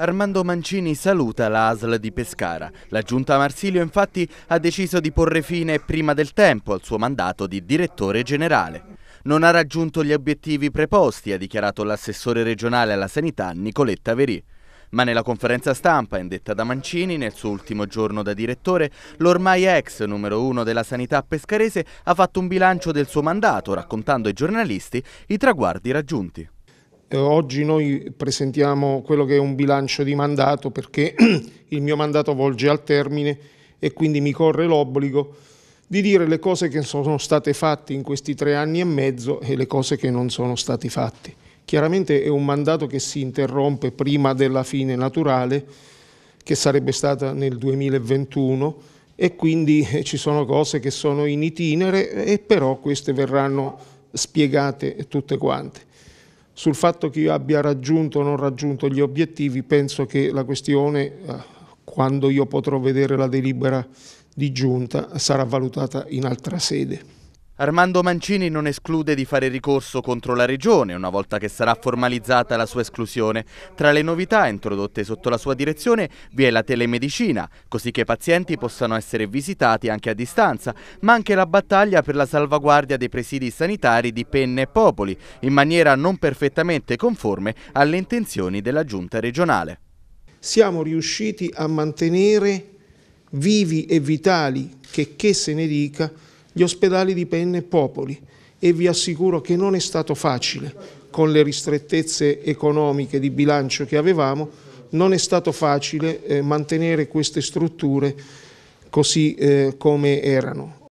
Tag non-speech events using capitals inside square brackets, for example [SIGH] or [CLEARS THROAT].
Armando Mancini saluta la ASL di Pescara. La giunta Marsilio infatti ha deciso di porre fine prima del tempo al suo mandato di direttore generale. Non ha raggiunto gli obiettivi preposti, ha dichiarato l'assessore regionale alla sanità Nicoletta Verì. Ma nella conferenza stampa indetta da Mancini, nel suo ultimo giorno da direttore, l'ormai ex numero uno della sanità pescarese ha fatto un bilancio del suo mandato, raccontando ai giornalisti i traguardi raggiunti. Eh, oggi noi presentiamo quello che è un bilancio di mandato perché [CLEARS THROAT] il mio mandato volge al termine e quindi mi corre l'obbligo di dire le cose che sono state fatte in questi tre anni e mezzo e le cose che non sono stati fatte. Chiaramente è un mandato che si interrompe prima della fine naturale, che sarebbe stata nel 2021, e quindi eh, ci sono cose che sono in itinere e però queste verranno spiegate tutte quante. Sul fatto che io abbia raggiunto o non raggiunto gli obiettivi penso che la questione, eh, quando io potrò vedere la delibera di giunta, sarà valutata in altra sede. Armando Mancini non esclude di fare ricorso contro la Regione una volta che sarà formalizzata la sua esclusione. Tra le novità introdotte sotto la sua direzione vi è la telemedicina, così che i pazienti possano essere visitati anche a distanza, ma anche la battaglia per la salvaguardia dei presidi sanitari di Penne e Popoli, in maniera non perfettamente conforme alle intenzioni della Giunta regionale. Siamo riusciti a mantenere vivi e vitali, che, che se ne dica, gli ospedali di Penne e Popoli e vi assicuro che non è stato facile, con le ristrettezze economiche di bilancio che avevamo, non è stato facile eh, mantenere queste strutture così eh, come erano.